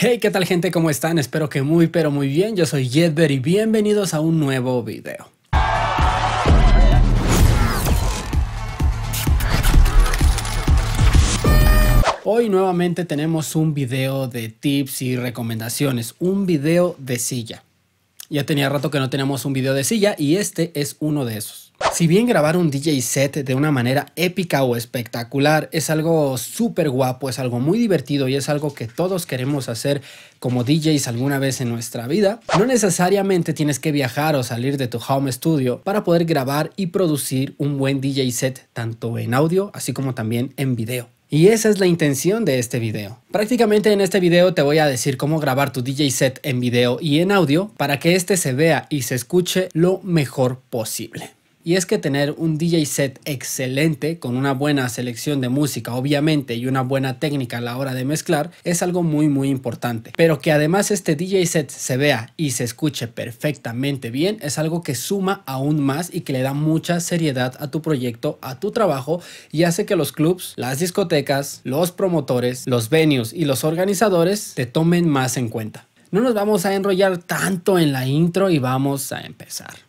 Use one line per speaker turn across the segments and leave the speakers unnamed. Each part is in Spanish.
Hey, ¿qué tal gente? ¿Cómo están? Espero que muy pero muy bien. Yo soy Jedber y bienvenidos a un nuevo video. Hoy nuevamente tenemos un video de tips y recomendaciones, un video de silla. Ya tenía rato que no teníamos un video de silla y este es uno de esos. Si bien grabar un DJ set de una manera épica o espectacular es algo súper guapo, es algo muy divertido y es algo que todos queremos hacer como DJs alguna vez en nuestra vida, no necesariamente tienes que viajar o salir de tu home studio para poder grabar y producir un buen DJ set tanto en audio así como también en video. Y esa es la intención de este video. Prácticamente en este video te voy a decir cómo grabar tu DJ set en video y en audio para que este se vea y se escuche lo mejor posible y es que tener un DJ set excelente, con una buena selección de música obviamente y una buena técnica a la hora de mezclar, es algo muy muy importante. Pero que además este DJ set se vea y se escuche perfectamente bien es algo que suma aún más y que le da mucha seriedad a tu proyecto, a tu trabajo y hace que los clubs, las discotecas, los promotores, los venues y los organizadores te tomen más en cuenta. No nos vamos a enrollar tanto en la intro y vamos a empezar.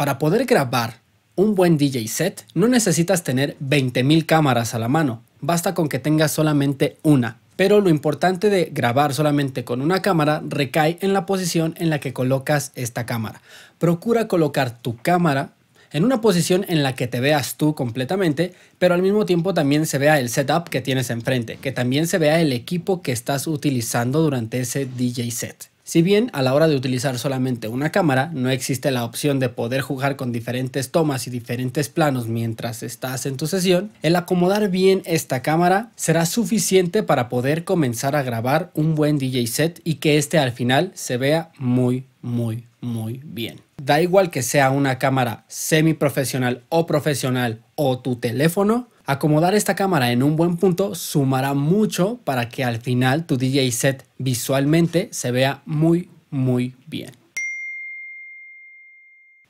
Para poder grabar un buen DJ set, no necesitas tener 20.000 cámaras a la mano, basta con que tengas solamente una. Pero lo importante de grabar solamente con una cámara recae en la posición en la que colocas esta cámara. Procura colocar tu cámara en una posición en la que te veas tú completamente, pero al mismo tiempo también se vea el setup que tienes enfrente, que también se vea el equipo que estás utilizando durante ese DJ set. Si bien a la hora de utilizar solamente una cámara no existe la opción de poder jugar con diferentes tomas y diferentes planos mientras estás en tu sesión, el acomodar bien esta cámara será suficiente para poder comenzar a grabar un buen DJ set y que este al final se vea muy muy muy bien. Da igual que sea una cámara semi profesional o profesional o tu teléfono, Acomodar esta cámara en un buen punto sumará mucho para que al final tu DJ set visualmente se vea muy, muy bien.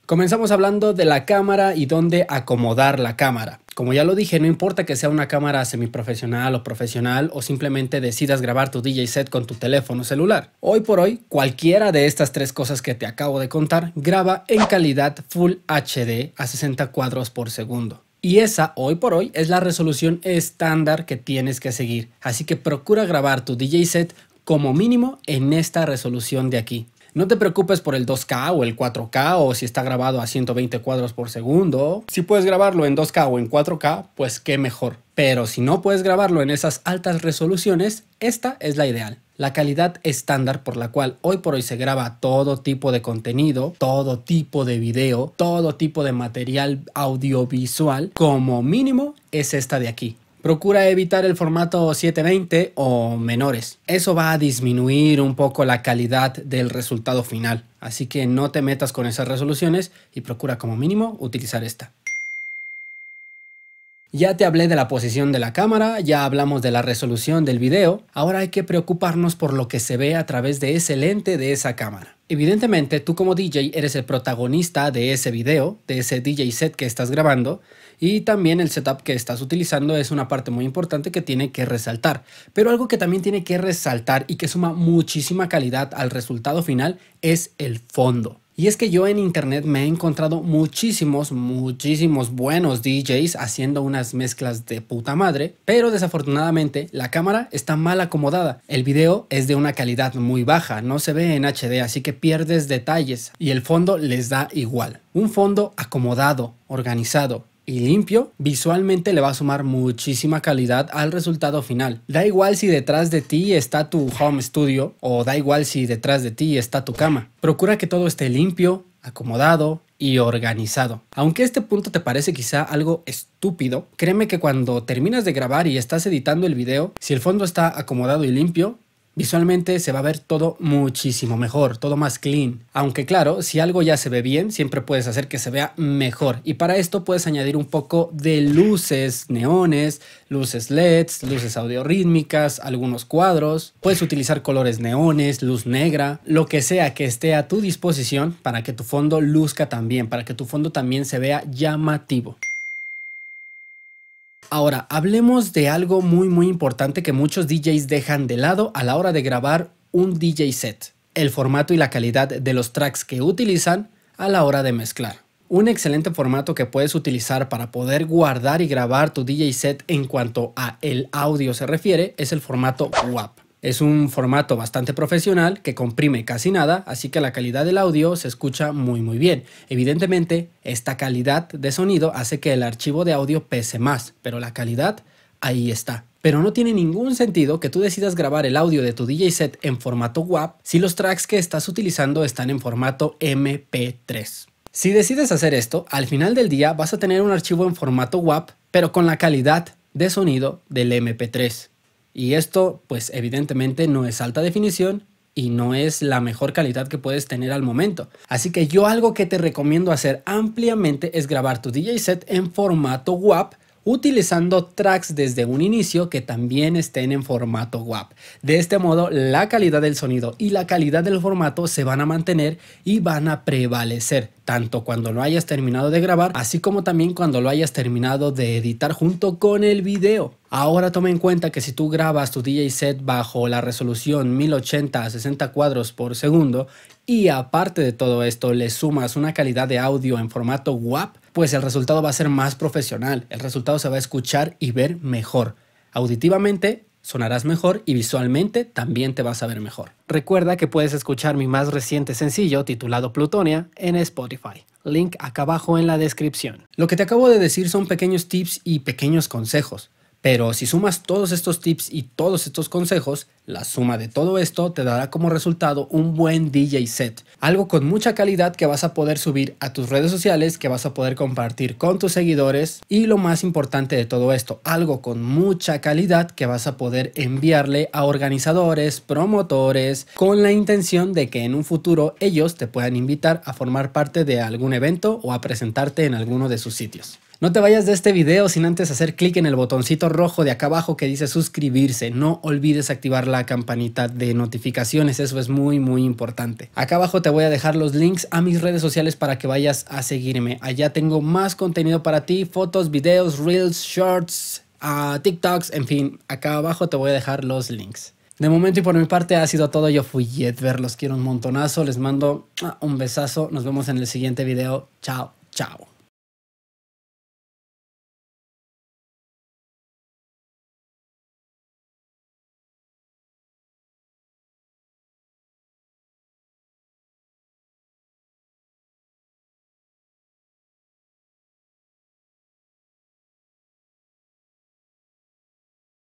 Comenzamos hablando de la cámara y dónde acomodar la cámara. Como ya lo dije, no importa que sea una cámara semiprofesional o profesional o simplemente decidas grabar tu DJ set con tu teléfono celular. Hoy por hoy, cualquiera de estas tres cosas que te acabo de contar graba en calidad Full HD a 60 cuadros por segundo. Y esa, hoy por hoy, es la resolución estándar que tienes que seguir. Así que procura grabar tu DJ set como mínimo en esta resolución de aquí. No te preocupes por el 2K o el 4K o si está grabado a 120 cuadros por segundo. Si puedes grabarlo en 2K o en 4K, pues qué mejor. Pero si no puedes grabarlo en esas altas resoluciones, esta es la ideal. La calidad estándar por la cual hoy por hoy se graba todo tipo de contenido, todo tipo de video, todo tipo de material audiovisual, como mínimo es esta de aquí. Procura evitar el formato 720 o menores. Eso va a disminuir un poco la calidad del resultado final. Así que no te metas con esas resoluciones y procura como mínimo utilizar esta. Ya te hablé de la posición de la cámara, ya hablamos de la resolución del video, ahora hay que preocuparnos por lo que se ve a través de ese lente de esa cámara. Evidentemente tú como DJ eres el protagonista de ese video, de ese DJ set que estás grabando, y también el setup que estás utilizando es una parte muy importante que tiene que resaltar. Pero algo que también tiene que resaltar y que suma muchísima calidad al resultado final es el fondo. Y es que yo en internet me he encontrado muchísimos, muchísimos buenos DJs haciendo unas mezclas de puta madre, pero desafortunadamente la cámara está mal acomodada. El video es de una calidad muy baja, no se ve en HD, así que pierdes detalles y el fondo les da igual. Un fondo acomodado, organizado, y limpio, visualmente le va a sumar muchísima calidad al resultado final. Da igual si detrás de ti está tu home studio o da igual si detrás de ti está tu cama. Procura que todo esté limpio, acomodado, y organizado. Aunque este punto te parece quizá algo estúpido, créeme que cuando terminas de grabar y estás editando el video, si el fondo está acomodado y limpio, Visualmente se va a ver todo muchísimo mejor, todo más clean. Aunque claro, si algo ya se ve bien, siempre puedes hacer que se vea mejor. Y para esto puedes añadir un poco de luces, neones, luces LEDs, luces audio rítmicas algunos cuadros. Puedes utilizar colores neones, luz negra, lo que sea que esté a tu disposición para que tu fondo luzca también, para que tu fondo también se vea llamativo. Ahora, hablemos de algo muy muy importante que muchos DJs dejan de lado a la hora de grabar un DJ set, el formato y la calidad de los tracks que utilizan a la hora de mezclar. Un excelente formato que puedes utilizar para poder guardar y grabar tu DJ set en cuanto a el audio se refiere es el formato WAP. Es un formato bastante profesional que comprime casi nada, así que la calidad del audio se escucha muy muy bien. Evidentemente, esta calidad de sonido hace que el archivo de audio pese más, pero la calidad ahí está. Pero no tiene ningún sentido que tú decidas grabar el audio de tu DJ set en formato WAP si los tracks que estás utilizando están en formato MP3. Si decides hacer esto, al final del día vas a tener un archivo en formato WAP, pero con la calidad de sonido del MP3. Y esto, pues evidentemente no es alta definición y no es la mejor calidad que puedes tener al momento. Así que yo algo que te recomiendo hacer ampliamente es grabar tu DJ set en formato WAP utilizando tracks desde un inicio que también estén en formato WAP. De este modo, la calidad del sonido y la calidad del formato se van a mantener y van a prevalecer, tanto cuando lo hayas terminado de grabar, así como también cuando lo hayas terminado de editar junto con el video. Ahora toma en cuenta que si tú grabas tu DJ set bajo la resolución 1080 a 60 cuadros por segundo y aparte de todo esto le sumas una calidad de audio en formato WAP, pues el resultado va a ser más profesional, el resultado se va a escuchar y ver mejor. Auditivamente sonarás mejor y visualmente también te vas a ver mejor. Recuerda que puedes escuchar mi más reciente sencillo titulado Plutonia en Spotify. Link acá abajo en la descripción. Lo que te acabo de decir son pequeños tips y pequeños consejos. Pero si sumas todos estos tips y todos estos consejos, la suma de todo esto te dará como resultado un buen DJ set, algo con mucha calidad que vas a poder subir a tus redes sociales, que vas a poder compartir con tus seguidores y lo más importante de todo esto, algo con mucha calidad que vas a poder enviarle a organizadores, promotores, con la intención de que en un futuro ellos te puedan invitar a formar parte de algún evento o a presentarte en alguno de sus sitios. No te vayas de este video sin antes hacer clic en el botoncito rojo de acá abajo que dice suscribirse. No olvides activar la campanita de notificaciones, eso es muy muy importante. Acá abajo te voy a dejar los links a mis redes sociales para que vayas a seguirme. Allá tengo más contenido para ti, fotos, videos, reels, shorts, ah, TikToks, en fin, acá abajo te voy a dejar los links. De momento y por mi parte ha sido todo. Yo fui Jedver, los quiero un montonazo. Les mando ah, un besazo. Nos vemos en el siguiente video. Chao, chao.